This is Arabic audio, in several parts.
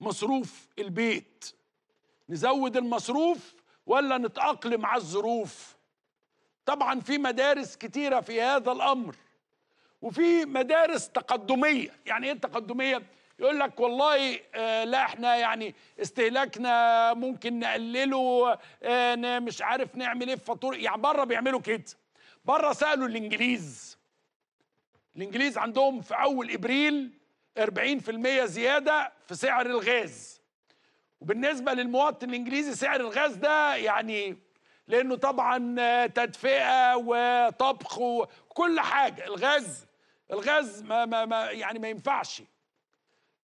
مصروف البيت نزود المصروف ولا نتأقلم على الظروف طبعا في مدارس كتيرة في هذا الأمر وفي مدارس تقدمية يعني إيه التقدمية؟ يقول لك والله آه، لا احنا يعني استهلاكنا ممكن نقلله آه، مش عارف نعمل ايه في فاتوره يعني بره بيعملوا كده بره سالوا الانجليز الانجليز عندهم في اول ابريل 40% زياده في سعر الغاز وبالنسبه للمواطن الانجليزي سعر الغاز ده يعني لانه طبعا تدفئه وطبخ وكل حاجه الغاز الغاز ما, ما, ما يعني ما ينفعش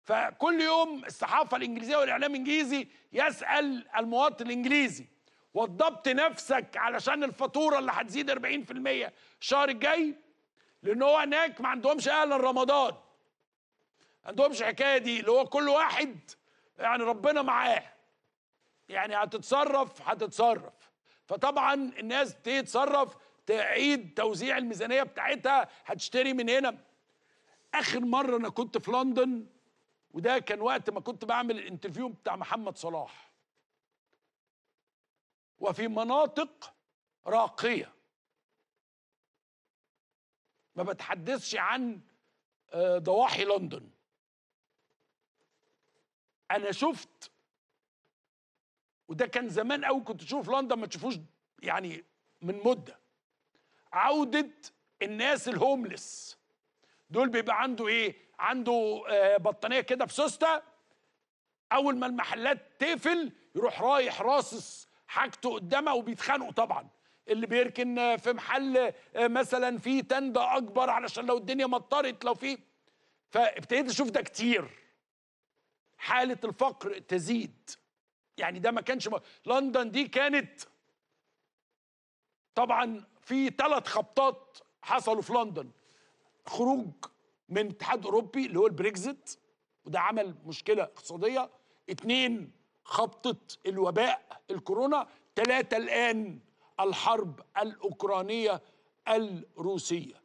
فكل يوم الصحافه الانجليزيه والاعلام الانجليزي يسال المواطن الانجليزي وضبت نفسك علشان الفاتوره اللي هتزيد 40% الشهر الجاي لان هو هناك ما عندهمش اهلا رمضان عندهمش حكايه دي اللي هو كل واحد يعني ربنا معاه يعني هتتصرف هتتصرف فطبعا الناس تتصرف تعيد توزيع الميزانيه بتاعتها هتشتري من هنا اخر مره انا كنت في لندن وده كان وقت ما كنت بعمل الانترفيو بتاع محمد صلاح وفي مناطق راقيه ما بتحدثش عن آه، ضواحي لندن انا شفت وده كان زمان قوي كنت تشوف لندن ما تشوفوش يعني من مده عوده الناس الهوملس دول بيبقى عنده ايه عنده آه بطانيه كده في سوسته اول ما المحلات تقفل يروح رايح راصص حاجته قدامها وبيتخانقوا طبعا اللي بيركن في محل آه، مثلا في تندة اكبر علشان لو الدنيا مطرت لو في فابتديت اشوف ده كتير حاله الفقر تزيد يعني ده ما كانش م... لندن دي كانت طبعا في ثلاث خبطات حصلوا في لندن خروج من الاتحاد الاوروبي اللي هو البريكزت وده عمل مشكله اقتصاديه اتنين خبطه الوباء الكورونا ثلاثه الان الحرب الاوكرانيه الروسيه